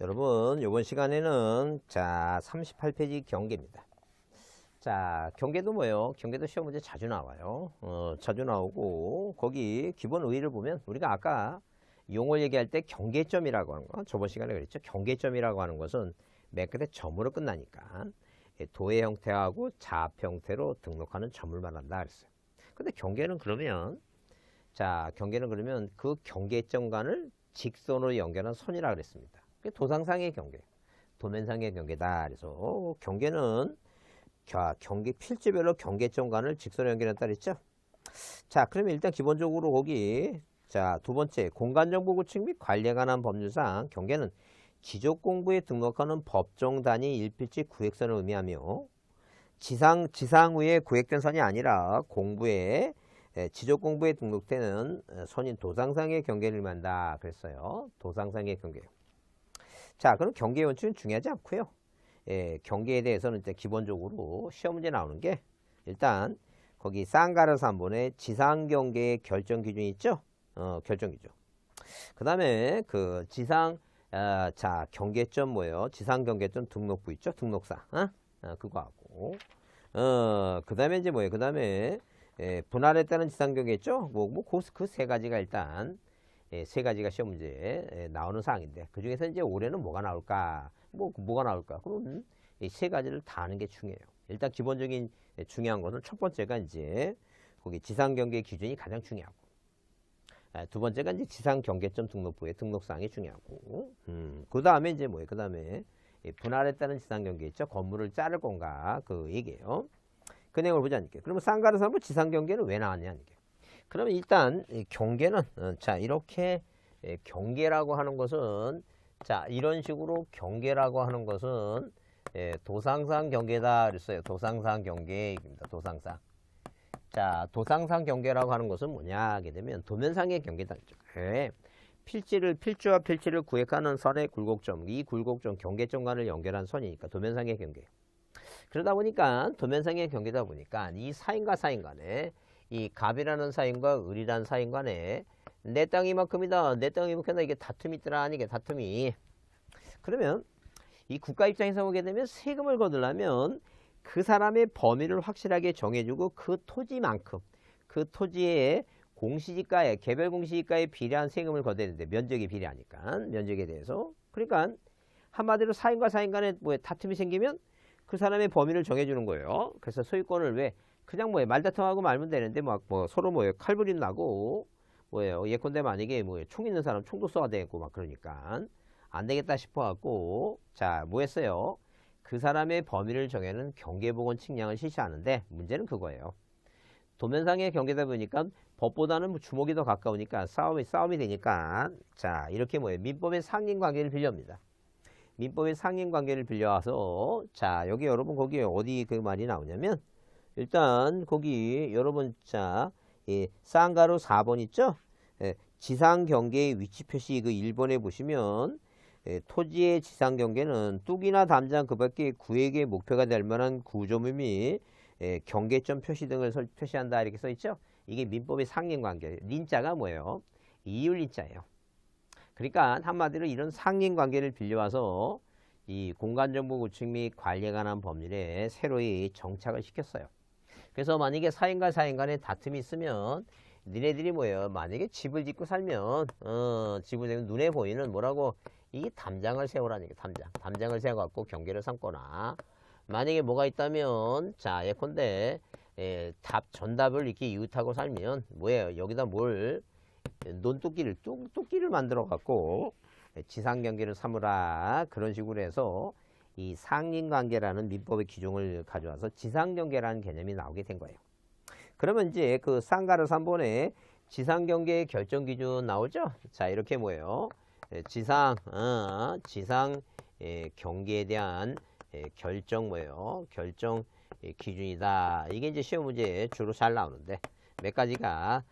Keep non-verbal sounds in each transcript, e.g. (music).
여러분 이번 시간에는 자 38페이지 경계입니다 자 경계도 뭐예요 경계도 시험 문제 자주 나와요 어, 자주 나오고 거기 기본 의의를 보면 우리가 아까 용어 얘기할 때 경계점이라고 하는 거 저번 시간에 그랬죠 경계점이라고 하는 것은 맨 끝에 점으로 끝나니까 예, 도의 형태하고 자 형태로 등록하는 점을 말한다 그랬어요 근데 경계는 그러면 자 경계는 그러면 그 경계점 간을 직선으로 연결한 선이라 그랬습니다 도상상의 경계, 도면상의 경계다. 그래서 경계는 경계 필지별로 경계점 간을 직선 연결한따 그랬죠. 자, 그러면 일단 기본적으로 거기 자, 두 번째 공간정보 구축 및 관리에 관한 법률상 경계는 지적공부에 등록하는 법정 단위 일필지 구획선을 의미하며 지상 지상 위에 구획된 선이 아니라 공부에 지적 공부에 등록되는 선인 도상상의 경계를 한다 그랬어요. 도상상의 경계. 자, 그럼 경계 원칙은 중요하지 않고요. 예, 경계에 대해서는 이제 기본적으로 시험 문제 나오는 게 일단 거기 쌍가르사 한번에 지상 경계의 결정 기준이 있죠. 어, 결정 기준. 그다음에 그 지상 어, 자 경계점 뭐예요? 지상 경계점 등록부 있죠. 등록사. 어? 어 그거 하고. 어, 그다음에 이제 뭐예요? 그다음에 예, 분할에 따른 지상 경계 있죠. 뭐, 뭐 고스 그, 그세 가지가 일단 예, 세 가지가 시험 문제에 예, 나오는 사항인데 그 중에서 이제 올해는 뭐가 나올까? 뭐 뭐가 나올까? 그럼 이세 가지를 다 하는 게 중요해요. 일단 기본적인 중요한 것은 첫 번째가 이제 거기 지상 경계 기준이 가장 중요하고 아, 두 번째가 이제 지상 경계점 등록부의 등록사항이 중요하고 음, 그 다음에 이제 뭐예요? 그 다음에 분할에 따른 지상 경계 있죠? 건물을 자를 건가 그 얘기예요. 그 내용을 보지 않을게요. 그러면 쌍가르사부 지상 경계는 왜 나왔냐 하는 게 그러면 일단 경계는 어, 자 이렇게 예, 경계라고 하는 것은 자 이런 식으로 경계라고 하는 것은 예, 도상상 경계다 그랬어요. 도상상 경계입니다. 도상상. 자 도상상 경계라고 하는 것은 뭐냐 하게 되면 도면상의 경계다. 네. 필지를 필주와 필지를 구획하는 선의 굴곡점 이 굴곡점 경계점 간을 연결한 선이니까 도면상의 경계 그러다 보니까 도면상의 경계다 보니까 이 사인과 사인 간에 이 갑이라는 사인과 을이라는 사인 간에 내 땅이만큼이다. 내 땅이만큼이다. 이게 다툼이 있더라. 아니 이게 다툼이. 그러면 이 국가 입장에서 보게 되면 세금을 거두려면 그 사람의 범위를 확실하게 정해주고 그 토지만큼 그 토지의 공시지가에 개별 공시지가에 비례한 세금을 거둬야 되는데 면적이 비례하니까 면적에 대해서 그러니까 한마디로 사인과 사인 간에 뭐에 다툼이 생기면 그 사람의 범위를 정해주는 거예요. 그래서 소유권을 왜 그냥 뭐 말다툼하고 말면 되는데 막 뭐 서로 뭐 칼부림 나고 뭐예요 예컨대 만약에 뭐 총 있는 사람 총도 쏴야 되고 막 그러니까 안 되겠다 싶어 갖고 자뭐 했어요 그 사람의 범위를 정해는 경계보건 측량을 실시하는데 문제는 그거예요 도면상의 경계다 보니까 법보다는 뭐 주먹이 더 가까우니까 싸움이 싸움이 되니까 자 이렇게 뭐예요 민법의 상인 관계를 빌려옵니다 민법의 상인 관계를 빌려와서 자 여기 여러분 거기에 어디 그 말이 나오냐면 일단 거기 여러분 자 예, 쌍가로 4번 있죠? 예, 지상 경계의 위치 표시 그 1번에 보시면 예, 토지의 지상 경계는 뚝이나 담장 그밖에 구획의 목표가 될 만한 구조물및 예, 경계점 표시 등을 설, 표시한다 이렇게 써 있죠? 이게 민법의 상인관계 린자가 뭐예요? 이율린자예요. 그러니까 한마디로 이런 상린관계를 빌려와서 이 공간정보 구축 및 관리에 관한 법률에 새로이 정착을 시켰어요. 그래서 만약에 사인과 사인 간에 다툼이 있으면 니네들이 뭐예요? 만약에 집을 짓고 살면 어, 집을 짓면 눈에 보이는 뭐라고 이게 담장을 세우라는 게 담장. 담장을 세워갖고 경계를 삼거나 만약에 뭐가 있다면 자 예컨대 에, 예, 답 전답을 이렇게 이웃하고 살면 뭐예요? 여기다 뭘 논토끼를 똥토끼를 만들어 갖고 지상 경계를 삼으라 그런 식으로 해서 이상인관계라는 민법의 기종을 가져와서 지상경계라는 개념이 나오게 된 거예요. 그러면 이제 그 상가를 3번에 지상경계 의 결정 기준 나오죠? 자 이렇게 뭐예요? 예, 지상, 어, 지상 예, 경계에 대한 예, 결정 뭐예요? 결정 기준이다. 이게 이제 시험 문제에 주로 잘 나오는데 몇 가지가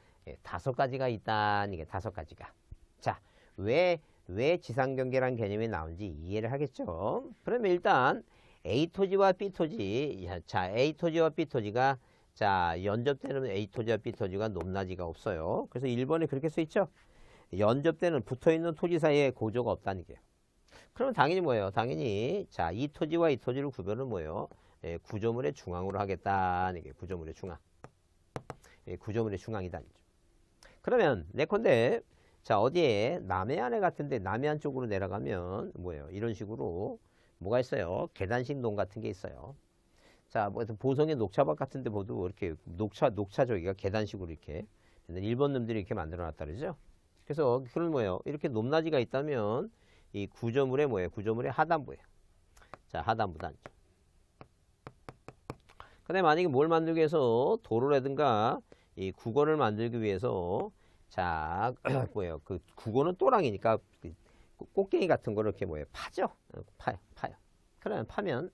다섯 가지가 있다. 이게 다섯 가지가. 자, 왜왜 지상경계라는 개념이 나온지 이해를 하겠죠. 그러면 일단 A 토지와 B 토지, 자 A 토지와 B 토지가 자 연접되는 A 토지와 B 토지가 높낮이가 없어요. 그래서 1번에 그렇게 써 있죠. 연접되는 붙어있는 토지 사이에 고조가 없다는 게. 그러면 당연히 뭐예요? 당연히 자 이 토지와 이 토지를 구별은 뭐예요? 예, 구조물의 중앙으로 하겠다는 게 구조물의 중앙. 예, 구조물의 중앙이다. 그러면 내컨데 자 어디에 남해안에 같은데 남해안 쪽으로 내려가면 뭐예요 이런 식으로 뭐가 있어요 계단식 농 같은 게 있어요 자 뭐 보성의 녹차밭 같은데 보도 이렇게 녹차 녹차 저기가 계단식으로 이렇게 일본 놈들이 이렇게 만들어 놨다 그러죠 그래서 그런 뭐예요 이렇게 높낮이가 있다면 이 구조물의 뭐예요 구조물의 하단부예요 자 하단부 단죠 근데 만약에 뭘 만들기 위해서 도로라든가 이 국어를 만들기 위해서 자, 뭐예요? (clears throat) 그 국어는 또랑이니까 그 꽃갱이 같은 거를 이렇게 뭐예요? 파죠. 어, 파요, 파요. 그러면 파면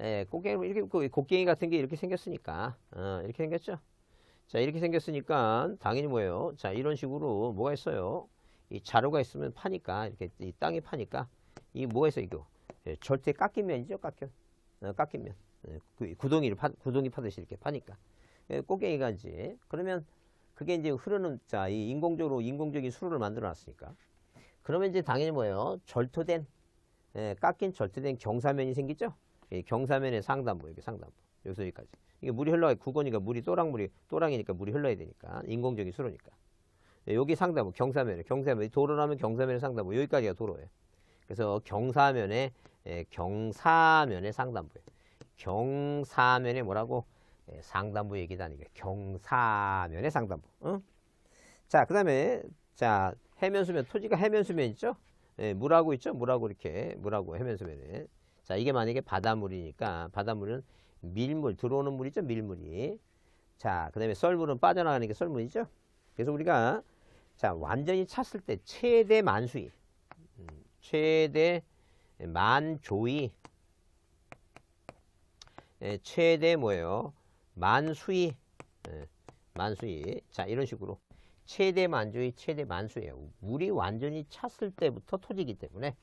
예, 꽃갱이 이렇게 그 곡갱이 같은 게 이렇게 생겼으니까 어, 이렇게 생겼죠. 자, 이렇게 생겼으니까 당연히 뭐예요? 자, 이런 식으로 뭐가 있어요? 이 자루가 있으면 파니까 이렇게 이 땅이 파니까 이 뭐가 있어 이거? 예, 절대 깎이면이죠, 깎여. 어, 깎이면. 예, 구덩이를 파, 구덩이 파듯이 이렇게 파니까. 예, 꽃갱이가 이제 그러면 그게 이제 흐르는 자, 이 인공적으로 인공적인 수로를 만들어 놨으니까. 그러면 이제 당연히 뭐예요? 절토된 예, 깎인 절대된 경사면이 생기죠. 예, 경사면의 상단부, 여기 상단부. 여기서 여기까지. 이게 물이 흘러가, 구거니까 물이 또랑물이, 또랑이니까 물이 흘러야 되니까. 인공적인 수로니까. 예, 여기 상단부, 경사면에, 경사면, 도로라면 경사면의 상단부, 여기까지가 도로예요. 그래서 경사면의, 예, 경사면의 상단부예요. 경사면의 뭐라고? 예, 상단부 얘기다 니게 경사면의 상단부. 어? 자, 그다음에 자 해면수면 토지가 해면수면 있죠? 예, 물하고 있죠? 물하고 이렇게 물하고 해면수면에 자 이게 만약에 바닷물이니까 바닷물은 밀물 들어오는 물이죠 밀물이 자 그다음에 썰물은 빠져나가는 게 썰물이죠. 그래서 우리가 자 완전히 찼을 때 최대 만수위 음, 최대 만조위 예, 최대 뭐예요? 만수이만수이자 예, 이런 식으로 최대 만주의 최대 만수예요. 물이 완전히 찼을 때부터 토지기 때문에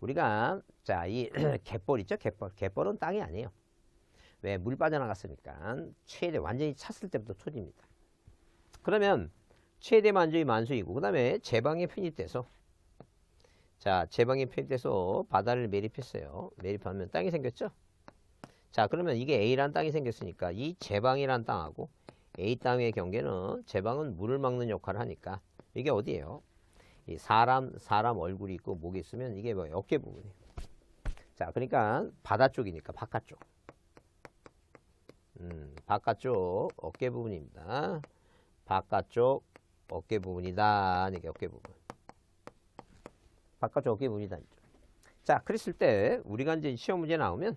우리가 자 이 (clears throat) 갯벌 있죠 갯벌 갯벌은 땅이 아니에요. 왜 물 빠져나갔으니까 최대 완전히 찼을 때부터 토지입니다. 그러면 최대 만주의 만수이고 그 다음에 제방에 편입돼서 자 제방에 편입돼서 바다를 매립했어요. 매립하면 땅이 생겼죠. 자 그러면 이게 A라는 땅이 생겼으니까 이 제방이라는 땅하고 A 땅의 경계는 제방은 물을 막는 역할을 하니까 이게 어디예요? 이 사람 사람 얼굴이 있고 목이 있으면 이게 뭐 어깨 부분이에요. 자 그러니까 바다 쪽이니까 바깥쪽. 음, 바깥쪽 어깨 부분입니다. 바깥쪽 어깨 부분이다. 이게 어깨 부분. 바깥쪽 어깨 부분이다. 자, 그랬을 때 우리가 이제 시험 문제 나오면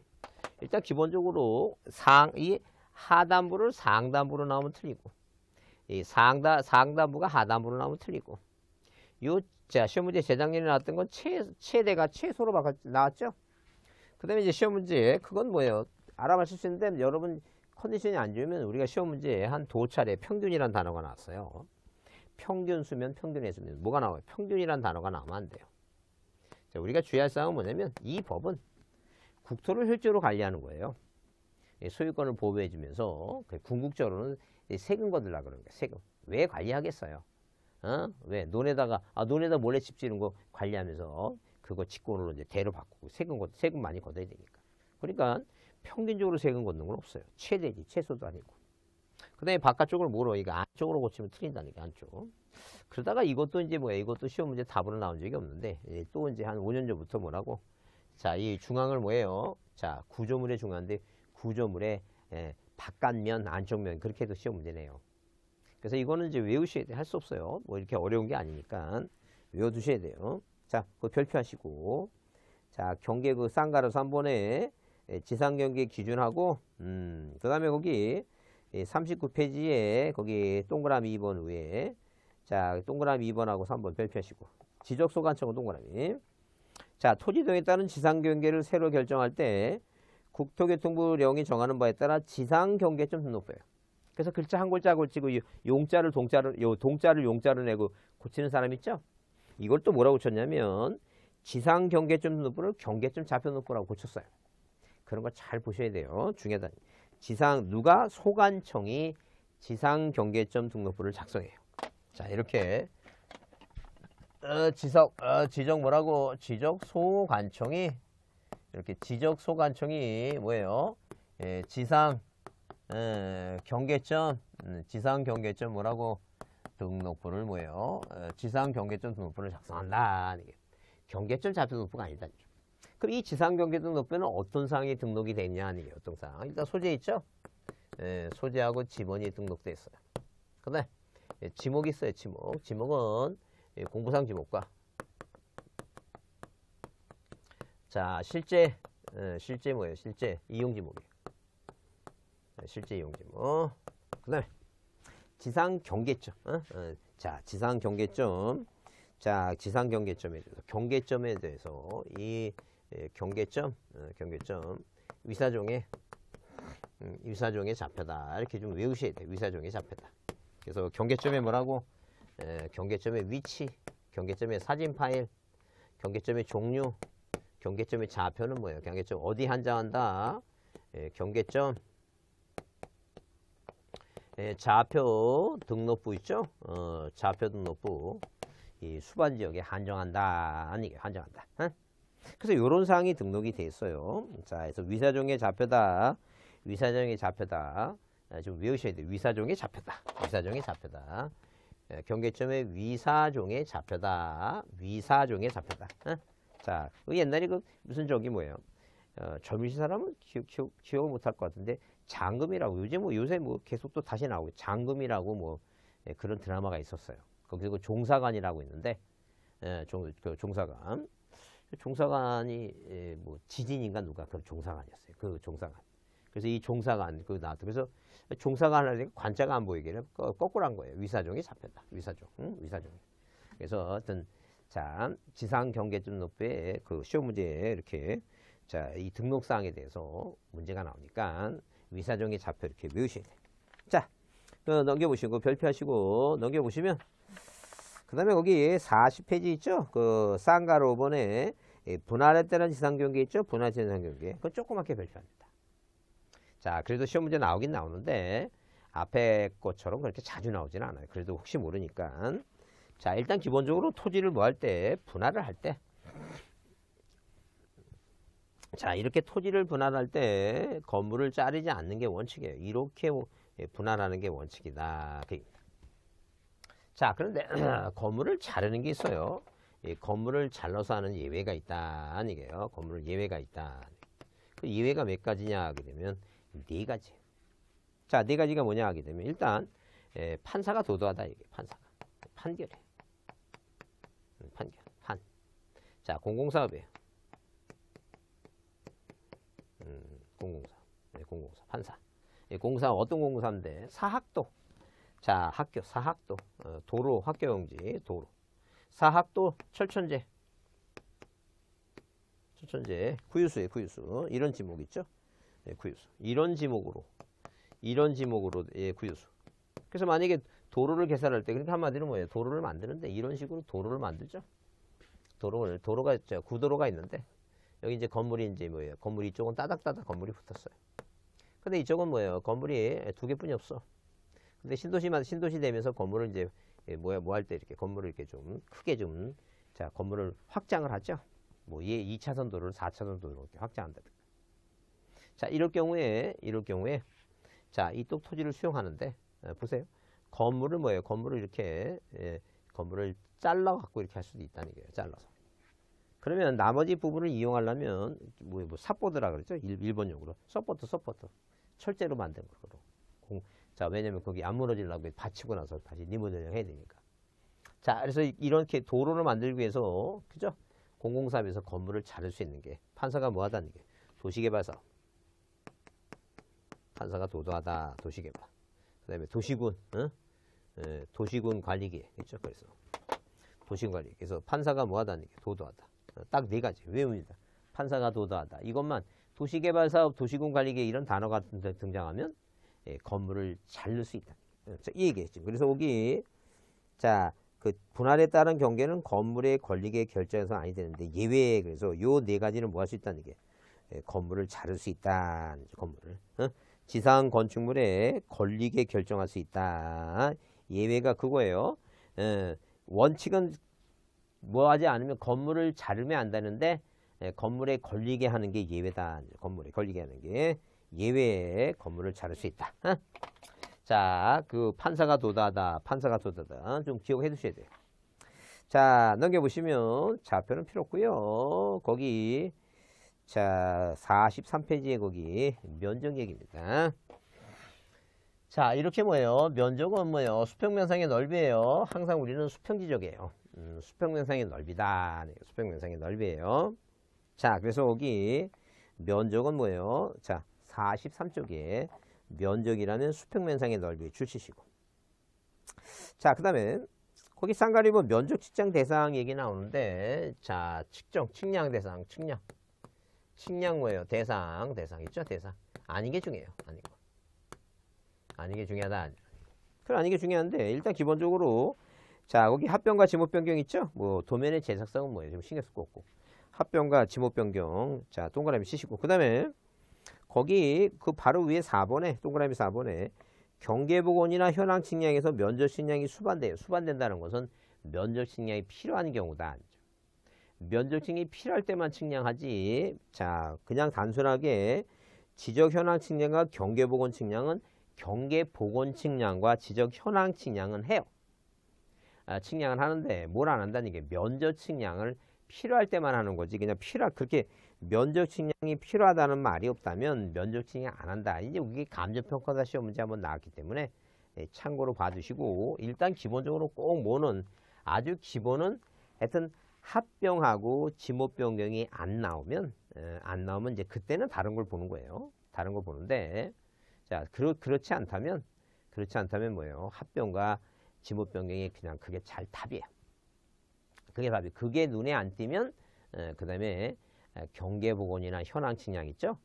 일단 기본적으로 상, 이 하단부를 상단부로 나오면 틀리고, 이 상단, 상단부가 하단부로 나오면 틀리고, 요, 자, 시험 문제 재작년에 나왔던 건 최, 최대가 최소로 바꿨, 나왔죠? 그 다음에 이제 시험 문제, 그건 뭐예요? 알아봤을수 있는데, 여러분 컨디션이 안 좋으면 우리가 시험 문제에 한두 차례 평균이란 단어가 나왔어요. 평균 수면, 평균의 수면. 뭐가 나와요? 평균이란 단어가 나오면 안 돼요. 자, 우리가 주의할 사항은 뭐냐면, 이 법은 국토를 실제로 관리하는 거예요. 예, 소유권을 보호해주면서 그 궁극적으로는 세금 거들라 그런 거예요. 세금. 왜 관리하겠어요? 어? 왜 논에다가 아 논에다 몰래 집 지는 거 관리하면서 그거 직권으로 이제 대로 바꾸고 세금 거 세금 많이 걷어야 되니까. 그러니까 평균적으로 세금 걷는 건 없어요. 최대지 최소도 아니고. 그다음에 바깥쪽을 뭐로 이거 안쪽으로 고치면 틀린다니까 안쪽. 그러다가 이것도 이제 뭐야 이것도 시험 문제 답으로 나온 적이 없는데 예, 또 이제 한 5년 전부터 뭐라고 자, 이 중앙을 뭐예요? 자, 구조물의 중앙인데 구조물의 예, 바깥면, 안쪽면 그렇게 해도 시험 문제네요. 그래서 이거는 이제 외우셔야 돼. 할수 없어요. 뭐 이렇게 어려운 게 아니니까 외워두셔야 돼요. 자, 그 별표하시고 자, 경계 그 쌍가로서 한 번에 예, 지상 경계 기준하고 음, 그다음에 거기 39페이지에 예, 거기 동그라미 2번 위에 자, 동그라미 2번하고 3번 별표하시고 지적 소관청은 동그라미 자, 토지동에 따른 지상경계를 새로 결정할 때 국토교통부령이 정하는 바에 따라 지상경계점 등록부예요. 그래서 글자 한 글자 고치고 용자를 동자를 요 동자를 용자를 내고 고치는 사람 있죠? 이걸 또 뭐라고 쳤냐면 지상 경계점 등록부를 경계점 잡혀놓고라고 고쳤어요. 그런 거 잘 보셔야 돼요. 중요하다. 지상 누가 소관청이 지상 경계점 등록부를 작성해요. 자 이렇게 어, 지석, 어, 지적 뭐라고? 지적 소관청이 이렇게 지적 소관청이 뭐예요? 예, 지상 예, 경계점, 음, 지상 경계점 뭐라고? 등록부를 뭐예요? 어, 지상 경계점 등록부를 작성한다. 경계점 잡혀 등록부가 아니다. 그럼 이 지상 경계 점 등록부는 어떤 사항이 등록이 됐냐 아니에요? 어떤 사항? 일단 소재 있죠? 예, 소재하고 지번이 등록돼 있어요. 근데 예, 지목이 있어요. 지목. 지목은 예, 공부상 지목과 자 실제 어, 실제 뭐예요? 실제 이용 지목이에요. 네, 실제 이용 지목. 그다음에 지상 경계점. 어? 어, 자 지상 경계점. 자 지상 경계점에 대해서 경계점에 대해서 이 예, 경계점 경계점 위사종의 음, 위사종의 잡혀다 이렇게 좀 외우셔야 돼. 요 위사종의 잡혀다 그래서 경계점에 뭐라고 경계점의 위치, 경계점의 사진 파일, 경계점의 종류, 경계점의 좌표는 뭐예요? 경계점 어디 한정한다? 경계점 좌표 등록부 있죠? 어, 좌표 등록부 이 수반 지역에 한정한다 아니 한정한다. 어? 그래서 이런 사항이 등록이 돼 있어요. 자, 그래서 위사종의 좌표다, 위사종의 좌표다. 아, 지금 외우셔야 돼요. 위사종의 좌표다, 위사종의 좌표다. 예, 경계점의 위사종의 좌표다. 위사종의 좌표다. 어? 자, 그 옛날에 그 무슨 저기 뭐예요? 어, 점유시 사람은 기억, 기억, 기억 못할 것 같은데 장금이라고 요새뭐 요새 뭐 계속 또 다시 나오고 장금이라고 뭐 예, 그런 드라마가 있었어요. 거기서 그 종사관이라고 있는데 예, 종, 그 종사관 종사관이 예, 뭐 지진인가 누가 그 종사관이었어요. 그 종사관. 그래서 이 종사관 가그 나왔다. 그래서 종사관 가 하니까 관자가 안 보이게 거꾸로 한 거예요. 위사종이 잡혔다. 위사종, 응? 위사종. 그래서 어떤 자 지상 경계점 높이의 그 시험 문제에 이렇게 자 이 등록 사항에 대해서 문제가 나오니까 위사종이 잡혀 이렇게 외우셔야 돼 자, 그 넘겨보시고 별표하시고 넘겨보시면 그 다음에 거기 40페이지 있죠? 그 쌍가로 5번에 분할했다는 지상경계 있죠? 분할지상경계. 그거 조그맣게 별표합니다. 자, 그래도 시험 문제 나오긴 나오는데 앞에 것처럼 그렇게 자주 나오진 않아요. 그래도 혹시 모르니까. 자, 일단 기본적으로 토지를 뭐 할 때, 분할을 할 때. 자, 이렇게 토지를 분할할 때 건물을 자르지 않는 게 원칙이에요. 이렇게 예, 분할하는 게 원칙이다. 자, 그런데 (clears throat) 건물을 자르는 게 있어요. 예, 건물을 잘라서 하는 예외가 있다. 아니게요. 건물 예외가 있다. 그 예외가 몇 가지냐 하게 되면 네 가지. 자, 네 가지가 뭐냐 하게 되면 일단 예, 판사가 도도하다 이게 판사가 판결에 음, 판결 판. 자, 공공사업이에요. 음, 공공사, 네, 공공사 판사. 예, 공사 어떤 공사인데 사학도. 자, 학교 사학도 어, 도로 학교용지 도로 사학도 철천재 철천재 구유수에 구유수 이런 지목 있죠. 예, 구유수. 이런 지목으로 이런 지목으로 예, 구유수. 그래서 만약에 도로를 계산할 때 그러니까 한마디로 뭐예요? 도로를 만드는데 이런 식으로 도로를 만들죠. 도로를 도로가 있죠. 구도로가 있는데 여기 이제 건물이 이제 뭐예요? 건물이 이쪽은 따닥따닥 건물이 붙었어요. 근데 이쪽은 뭐예요? 건물이 두 개뿐이 없어. 근데 신도시만 신도시 되면서 건물을 이제 예, 뭐야 뭐 할 때 이렇게 건물을 이렇게 좀 크게 좀 자 건물을 확장을 하죠. 뭐 예, 2차선 도로를 4차선 도로로 확장한다 자, 이럴 경우에, 이럴 경우에, 자, 이쪽 토지를 수용하는데, 어, 보세요. 건물을 뭐예요? 건물을 이렇게, 예, 건물을 잘라갖고 이렇게 할 수도 있다는 거예요. 잘라서. 그러면 나머지 부분을 이용하려면, 뭐, 뭐사포드라그러죠 일, 본용으로 서포트, 서포트. 철제로 만든 거로. 공, 자, 왜냐면 거기 안 무너지려고 받치고 나서 다시 리모델링 해야 되니까. 자, 그래서 이렇게 도로를 만들기 위해서, 그죠? 공공사업에서 건물을 자를 수 있는 게, 판사가 뭐 하다는 게, 도시개발사업. 판사가 도도하다 도시개발 그 다음에 도시군 어? 에, 예, 도시군 관리계 있죠 그래서 도시군 관리 그래서 판사가 뭐하다는 게 도도하다 어, 딱네 가지 외웁니다 판사가 도도하다 이것만 도시개발사업 도시군 관리계 이런 단어가 등장하면 예, 건물을 자를 수 있다 예, 이 얘기했죠 그래서 여기 자 그 분할에 따른 경계는 건물의 권리계 결정에서 아니 되는데 예외 그래서 요 네 가지는 뭐할 수 있다는 게 예, 건물을 자를 수 있다 건물을 어? 지상 건축물에 걸리게 결정할 수 있다. 예외가 그거예요. 에, 어, 원칙은 뭐 하지 않으면 건물을 자르면 안되는데 에, 예, 건물에 걸리게 하는 게 예외다. 건물에 걸리게 하는 게 예외에 건물을 자를 수 있다. 어? 자, 그 판사가 도다다, 판사가 도다다 좀 기억해 두셔야 돼요. 자, 넘겨보시면 좌표는 필요 없고요. 거기 자, 43페이지에 거기 면적 얘기입니다. 자, 이렇게 뭐예요? 면적은 뭐예요? 수평면상의 넓이예요. 항상 우리는 수평지적이에요. 음, 수평면상의 넓이다. 네, 수평면상의 넓이예요. 자, 그래서 여기 면적은 뭐예요? 자, 43쪽에 면적이라는 수평면상의 넓이 출시시고. 자, 그 다음에 거기 쌍가리보 면적 측정 대상 얘기 나오는데 자, 측정, 측량 대상, 측량. 식량뭐예요? 대상, 대상 있죠? 대상. 아닌 게 중요해요. 아닌 거. 아닌 게 중요하다. 그 아닌 게 중요한데 일단 기본적으로 자, 거기 합병과 지목 변경 있죠? 뭐 도면의 제작성은 뭐예요? 지금 신경 쓸 거 없고. 합병과 지목 변경. 자, 동그라미 치시고 그다음에 거기 그 바로 위에 4번에 동그라미 4번에 경계복원이나 현황 측량에서 면적 측량이 수반돼요. 수반된다는 것은 면적 측량이 필요한 경우다. 면적층이 필요할 때만 측량하지 자 그냥 단순하게 지적현황 측량과 경계보건 측량은 경계보건 측량과 지적현황 측량은 해요. 아, 측량을 하는데 뭘 안 한다는 게 면적 측량을 필요할 때만 하는 거지 그냥 필요 그렇게 면적 측량이 필요하다는 말이 없다면 면적 측량 안 한다. 이제 이게 감정평가사 시험 문제 한번 나왔기 때문에 예, 참고로 봐주시고 일단 기본적으로 꼭 뭐는 아주 기본은 하여튼 합병하고 지목변경이안 나오면 안 나오면 이제 그때는 다른 걸 보는 거예요. 다른 걸 보는데 자 그러, 그렇지 않다면 그렇지 않다면 뭐예요? 합병과 지모변경이 그냥 그게 잘 답이에요. 그게 답이 그게 눈에 안 띄면 그 다음에 경계보건이나 현황측량 있죠?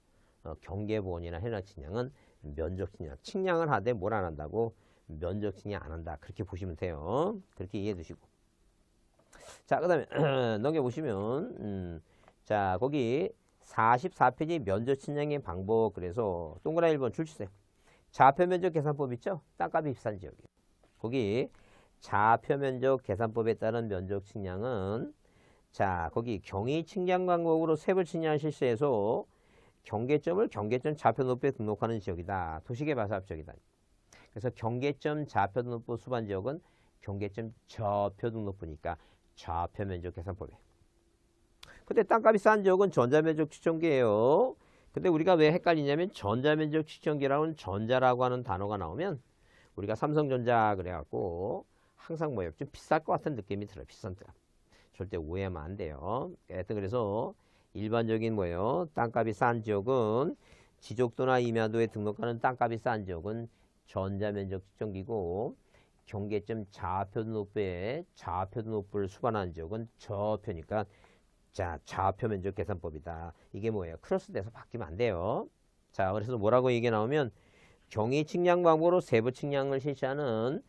어, 경계보건이나 현황측량은 면적측량, 측량을 하되 뭘 안 한다고 면적측량 안 한다. 그렇게 보시면 돼요. 그렇게 이해해 두시고. 자, 그 다음에 (clears throat) 넘겨보시면, 음, 자, 거기 44페이지 면적 측량의 방법. 그래서 동그라 미 1번 출시세. 좌표 면적 계산법 있죠? 땅값이 비싼 지역이에요. 거기 좌표 면적 계산법에 따른 면적 측량은 자, 거기 경위 측량 방법으로 세부 측량 실시해서 경계점을 경계점 좌표 높이에 등록하는 지역이다. 도시개발 사업 지역이다. 그래서 경계점 좌표 등록부 수반 지역은 경계점 좌표 등록부니까 좌표 면적 계산법에. 요 근데 땅값이 싼 지역은 전자면적 측정기예요 근데 우리가 왜 헷갈리냐면 전자면적 측정기라는 전자라고 하는 단어가 나오면 우리가 삼성전자 그래갖고 항상 뭐예요? 좀 비쌀 것 같은 느낌이 들어요. 비싼 땅. 절대 오해하면 안 돼요. 하여튼 그래서 일반적인 뭐예요? 땅값이 싼 지역은 지적도나 임야도에 등록하는 땅값이 싼 지역은 전자면적 측정기고 경계점 좌편 높부에 좌편 높부를 수반하는 지역은 저표니까 자 좌표 면적 계산법이다. 이게 뭐예요? 크로스돼서 바뀌면 안 돼요. 자 그래서 뭐라고 얘기 나오면 경위 측량 방법으로 세부 측량을 실시하는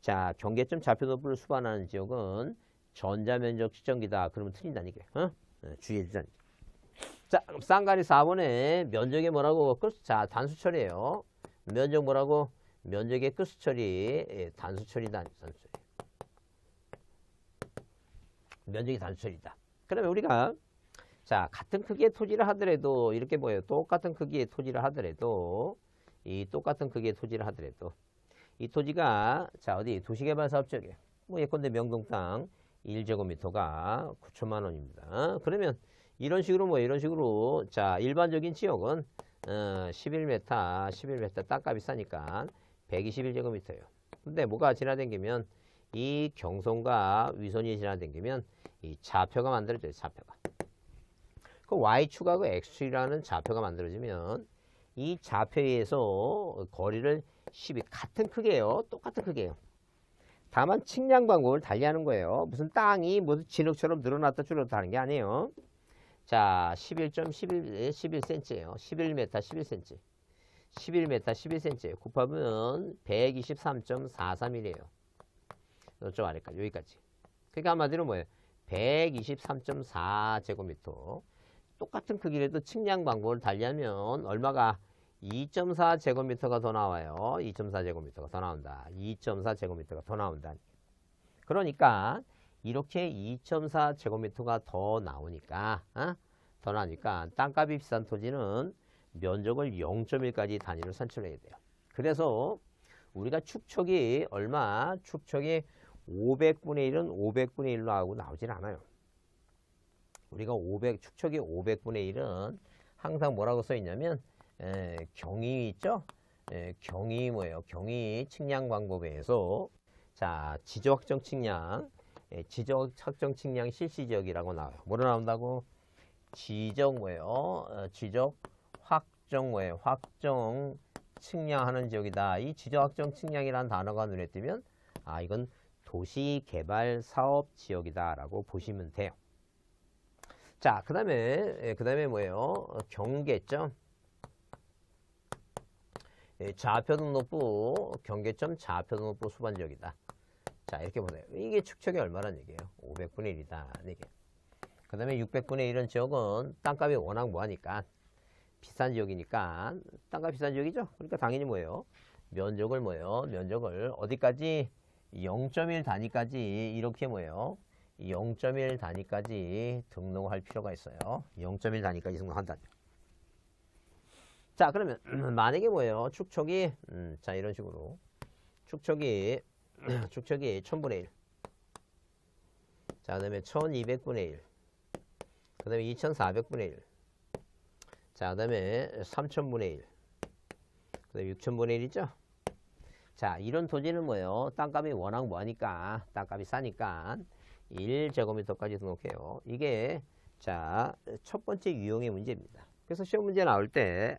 자 경계점 좌표 높부를 수반하는 지역은 전자면적 측정기다. 그러면 틀린다니까. 어? 네, 주의해 주자. 자, 쌍가리 4번에 면적에 뭐라고? 자, 단수 처리에요 면적 뭐라고? 면적의 끝수 처리, 단수 처리다, 단수 처리. 면적이 단수 처리다. 그러면 우리가 자 같은 크기의 토지를 하더라도 이렇게 뭐예요? 똑같은 크기의 토지를 하더라도 이 똑같은 크기의 토지를 하더라도 이 토지가 자 어디 도시개발사업지역에 뭐 예컨대 명동땅 1제곱미터가 9천만 원입니다. 그러면 이런 식으로 뭐 이런 식으로 자 일반적인 지역은 어, 11m, 11m 땅값이 싸니까 121제곱미터예요. 근데 뭐가 지나댕기면 이 경선과 위선이 지나댕기면 이 좌표가 만들어져요. 좌표가. 그 y축하고 x축이라는 좌표가 만들어지면 이 좌표에 서 거리를 10이 같은 크기예요. 똑같은 크기예요. 다만 측량 방법을 달리하는 거예요. 무슨 땅이 무슨 진흙처럼 늘어났다 줄어다 하는 게 아니에요. 자, 11.11 11cm예요. 11m 11cm. 11m 11cm 곱하면 1 2 3 4 3이에요 이쪽 아래까지 여기까지. 그러니까 한마디로 뭐예요? 123.4제곱미터. 똑같은 크기라도 측량 방법을 달리하면 얼마가 2.4 제곱미터가 더 나와요. 2.4 제곱미터가 더 나온다. 2.4 제곱미터가 더 나온다. 그러니까 이렇게 2.4 제곱미터가 더 나오니까 어? 더 나니까 땅값이 비싼 토지는 면적을 0.1까지 단위로 산출해야 돼요. 그래서 우리가 축척이 얼마? 축척이 500분의 1은 500분의 1로 하고 나오질 않아요. 우리가 500, 축척이 500분의 1은 항상 뭐라고 써있냐면 경이 있죠? 에, 경이 뭐예요? 경이 측량 방법에 서자 지적 확정 측량 예, 지적 확정 측량 실시 지역이라고 나와요. 뭐로 나온다고? 지적 뭐예요? 어, 지적 확정외, 확정 측량하는 지역이다. 이지정 확정 측량이라는 단어가 눈에 띄면 아 이건 도시개발사업지역이다라고 보시면 돼요. 자, 그 다음에, 예, 그 다음에 뭐예요? 어, 경계점. 예, 좌표 등록부, 경계점 좌표 등록부 수반지역이다. 자, 이렇게 보네요 이게 축척이 얼마란 얘기예요? 500분의 1이다. 그 다음에 600분의 1은 지역은 땅값이 워낙 뭐하니까 비싼 지역이니까 땅값 비싼 지역이죠. 그러니까 당연히 뭐예요? 면적을 뭐예요? 면적을 어디까지 0.1 단위까지 이렇게 뭐예요? 0.1 단위까지 등록할 필요가 있어요. 0.1 단위까지 등록한다. 자 그러면 (clears throat) 만약에 뭐예요? 축척이 음, 자 이런 식으로 축척이 (clears throat) 축척이 1000분의 1. 자, 그 다음에 1200분의 1. 그 다음에 2400분의 1. 자, 그 다음에 3천분의 1. 그 다음에 6천분의 1이죠? 자, 이런 토지는 뭐예요? 땅값이 워낙 뭐하니까, 땅값이 싸니까 1제곱미터까지 등록해요. 이게, 자, 첫 번째 유형의 문제입니다. 그래서 시험 문제 나올 때,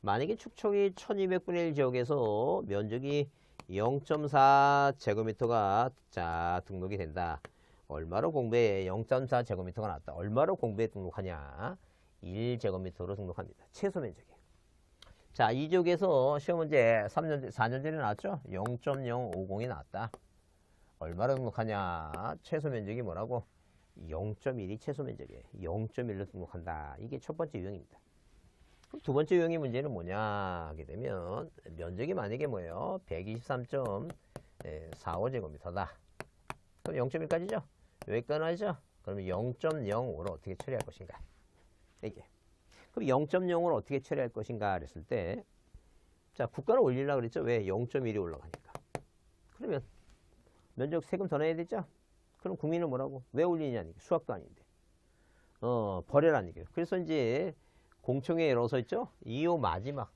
만약에 축척이 1200분의 1 지역에서 면적이 0.4 제곱미터가 자 등록이 된다. 얼마로 공부해0.4 제곱미터가 나왔다. 얼마로 공부에 등록하냐. 1제곱미터로 등록합니다. 최소 면적이. 자, 이쪽에서 시험 문제 3년, 4년 전에 나왔죠? 0.050이 나왔다. 얼마로 등록하냐? 최소 면적이 뭐라고? 0.1이 최소 면적이에요. 0.1로 등록한다. 이게 첫 번째 유형입니다. 두 번째 유형의 문제는 뭐냐 하게 되면 면적이 만약에 뭐예요? 123.45제곱미터다. 그럼 0.1까지죠? 여기까지 죠 그러면 0.05로 어떻게 처리할 것인가? 4개. 그럼 0.0을 어떻게 처리할 것인가 그랬을 때, 자, 국가를 올리려고 그랬죠? 왜? 0.1이 올라가니까. 그러면 면적 세금 더 내야 되죠? 그럼 국민은 뭐라고? 왜 올리냐니까. 수학도 아닌데. 어, 버려라니까. 그래서 이제 공청회에 열어서 있죠? 이호 마지막.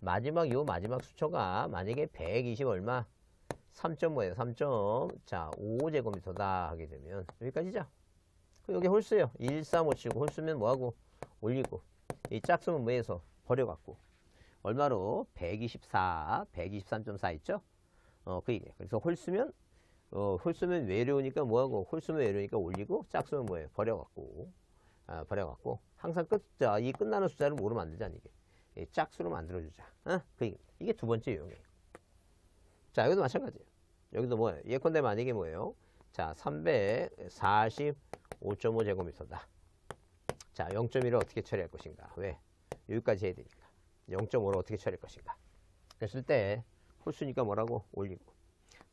마지막, 요 마지막 수초가 만약에 120 얼마? 3.5에요. 3. 자, 5제곱미터다 하게 되면 여기까지죠. 그 여기 홀수예요. 1, 3, 5 치고 홀수면 뭐하고 올리고 이 짝수는 뭐해서 버려갖고 얼마로 124, 123.4 있죠? 어, 그얘기 그래서 홀수면 어, 홀수면 외려우니까 뭐하고 홀수면 외려우니까 올리고 짝수는 뭐예요? 버려갖고 아, 버려갖고 항상 끝자 이 끝나는 숫자를 뭐로 만들자, 이게 예, 짝수로 만들어주자. 어? 그얘기 이게 두 번째 유형이에요. 자 여기도 마찬가지예요. 여기도 뭐예요? 예컨대 만약에 뭐예요? 자340 5.5제곱미터다. 자, 0.1을 어떻게 처리할 것인가? 왜? 여기까지 해야 되니까. 0.5를 어떻게 처리할 것인가? 그랬을 때 홀수니까 뭐라고 올리고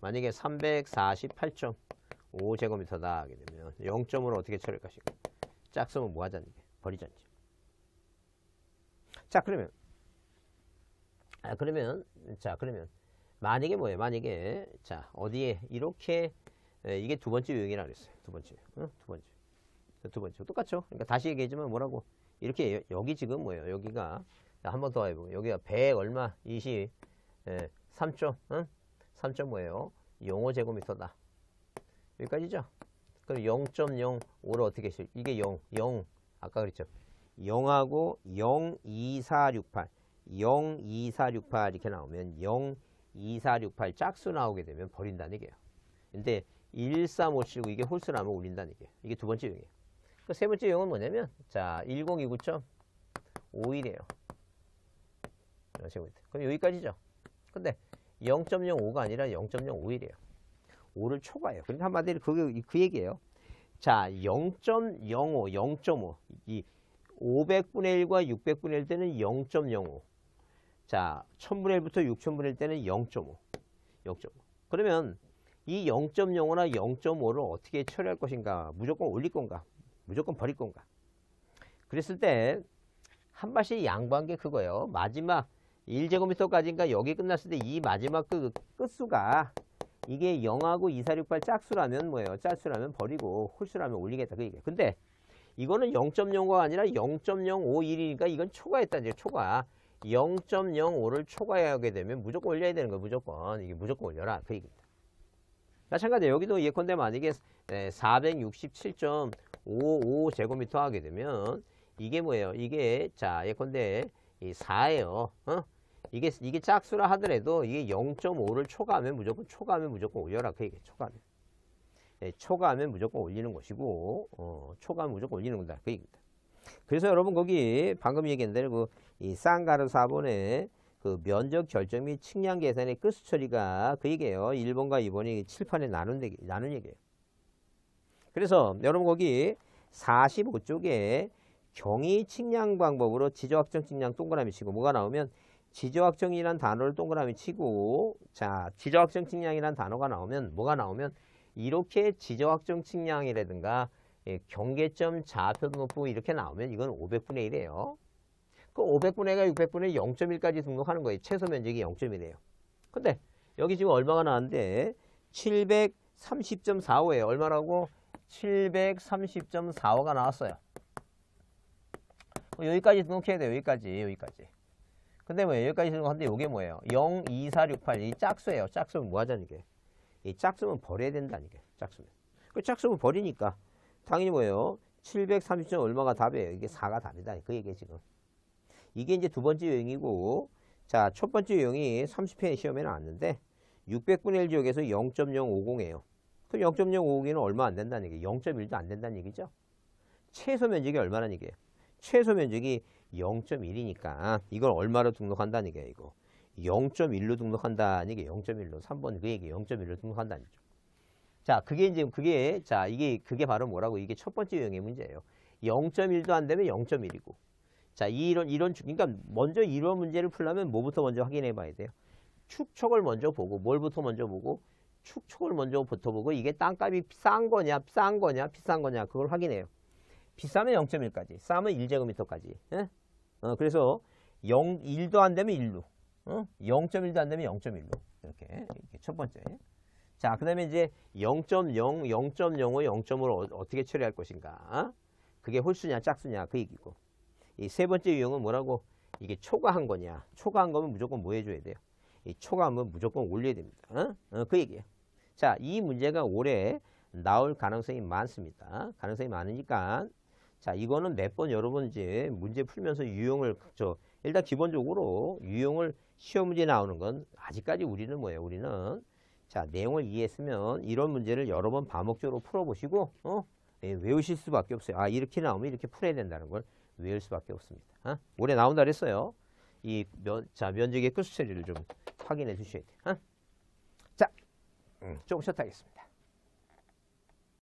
만약에 348.5제곱미터다 하게 되면 0.5를 어떻게 처리할 것인가? 짝수면 뭐 하자는 게? 버리자는지. 자, 그러면 아, 그러면 자, 그러면 만약에 뭐예요? 만약에 자, 어디에 이렇게 네, 이게 두 번째 유형이라 고 그랬어요. 두 번째. 응? 두 번째. 네, 두 번째. 똑같죠. 그러니까 다시 얘기하지만 뭐라고? 이렇게 여, 기 지금 뭐예요? 여기가 한 번 더 해보고 여기가 100 얼마? 20 예, 3점 응? 3점 뭐예요? 0호 제곱미터다. 여기까지죠. 그럼 0 0 5를 어떻게 했 이게 0, 0 아까 그랬죠. 0하고 0, 2, 4, 6, 8 0, 2, 4, 6, 8 이렇게 나오면 0, 2, 4, 6, 8 짝수 나오게 되면 버린다는 얘기예요. 근데 1, 3, 5, 7, 9 이게 홀수를 아마 올린다는 얘기예요. 이게 두 번째 용이에요. 그세 그러니까 번째 용은 뭐냐면 자 1029.5이래요. 그럼 여기까지죠. 근데 0.05가 아니라 0.05이래요. 5를 초과해요. 그러니까 한마디로 그, 게그 얘기예요. 자 0.05, 0.5이 500분의 1과 600분의 1 때는 0.05 자, 1000분의 1부터 6000분의 1 때는 0.5. 0.5. 그러면 이 0.05나 0.5를 어떻게 처리할 것인가 무조건 올릴 건가 무조건 버릴 건가 그랬을 때 한 발씩 양보한 게 그거예요 마지막 1제곱미터까지인가 여기 끝났을 때 이 마지막 그 끝수가 이게 0하고 2468 짝수라면 뭐예요 짝수라면 버리고 홀수라면 올리겠다 그 얘기예요 근데 이거는 0.05가 아니라 0.051이니까 이건 초과했다 이제 초과 0.05를 초과하게 되면 무조건 올려야 되는 거예요 무조건 이게 무조건 올려라 그 얘기입니다 마찬가지로 여기도 예컨대 만약에 467.55제곱미터 하게 되면 이게 뭐예요? 이게 자 예컨대 이 4예요. 어? 이게 이게 짝수라 하더라도 이게 0.5를 초과하면 무조건 초과하면 무조건 올려라 그 얘기 초과하면 예, 초과하면 무조건 올리는 것이고 어, 초과하면 무조건 올리는 거다 그 얘기입니다. 그래서 여러분 거기 방금 얘기한 대로 그이 쌍가루 4번에 그 면적 결정 및 측량 계산의 끝수 처리가 그 얘기예요. 1번과 2번이 칠판에 나눈, 얘기, 나눈 얘기예요. 그래서 여러분 거기 45쪽에 경위 측량 방법으로 지저확정 측량 동그라미 치고 뭐가 나오면 지저확정이란 단어를 동그라미 치고 자지저확정 측량이란 단어가 나오면 뭐가 나오면 이렇게 지저확정 측량이라든가 예, 경계점 좌표 분포 이렇게 나오면 이건 500분의 1이에요. 그 500분의 가 600분의 0.1까지 등록하는 거예요. 최소 면적이 0.1이에요. 근데 여기 지금 얼마가 나왔는데 730.45예요. 얼마라고? 730.45가 나왔어요. 어, 여기까지 등록해야 돼요. 여기까지. 여기까지. 근데 뭐 여기까지 등록하는데 이게 뭐예요? 0, 2, 4, 6, 8. 이 짝수예요. 짝수면 뭐 하자는 게. 이 짝수면 버려야 된다는 게. 짝수면. 그 짝수면 버리니까 당연히 뭐예요? 730점 얼마가 답이에요. 이게 4가 답이다. 그 얘기 지금. 이게 이제 두 번째 유형이고 자, 첫 번째 유형이 30회 시험에 나왔는데 600분의 1 지역에서 0 0 5 0에요 그럼 0 0 5 0에는 얼마 안 된다는 얘기예요. 0.1도 안 된다는 얘기죠. 최소 면적이 얼마라는 얘기예요. 최소 면적이 0.1이니까 이걸 얼마로 등록한다는 얘기예요. 이거. 0.1로 등록한다는 얘기예요. 0.1로. 3번 그 얘기 0.1로 등록한다는 얘기죠. 자, 그게 이제 그게 자, 이게 그게 바로 뭐라고 이게 첫 번째 유형의 문제예요. 0.1도 안 되면 0.1이고 자, 이런, 이런, 그러니까 먼저 이런 문제를 풀려면 뭐부터 먼저 확인해 봐야 돼요? 축척을 먼저 보고, 뭘부터 먼저 보고, 축척을 먼저 부터 보고, 이게 땅값이 싼 거냐, 싼 거냐, 비싼 거냐, 그걸 확인해요. 비싸면 0.1까지, 싸면 1제곱미터까지. 예? 어, 그래서 0, 1도 안 되면 1로, 어? 0.1도 안 되면 0.1로. 이렇게, 이게첫 번째. 자, 그 다음에 이제 0.0, 0.05, 0.5를 어, 떻게 처리할 것인가. 그게 홀수냐, 짝수냐, 그 얘기고. 이세 번째 유형은 뭐라고? 이게 초과한 거냐. 초과한 거면 무조건 뭐 해줘야 돼요? 이 초과하면 무조건 올려야 됩니다. 어? 어, 그 얘기예요. 자, 이 문제가 올해 나올 가능성이 많습니다. 가능성이 많으니까 자, 이거는 몇 번 여러 번 이제 문제 풀면서 유형을 저 일단 기본적으로 유형을 시험 문제 나오는 건 아직까지 우리는 뭐예요? 우리는 자, 내용을 이해했으면 이런 문제를 여러 번 반복적으로 풀어 보시고 어? 예, 외우실 수밖에 없어요. 아, 이렇게 나오면 이렇게 풀어야 된다는 걸 외울 수밖에 없습니다. 어? 올해 나온다 그랬어요. 이 면, 자, 면적의 끝수처리를 좀 확인해 주셔야 돼요. 어? 자, 음, 조금 쉬었다 하겠습니다.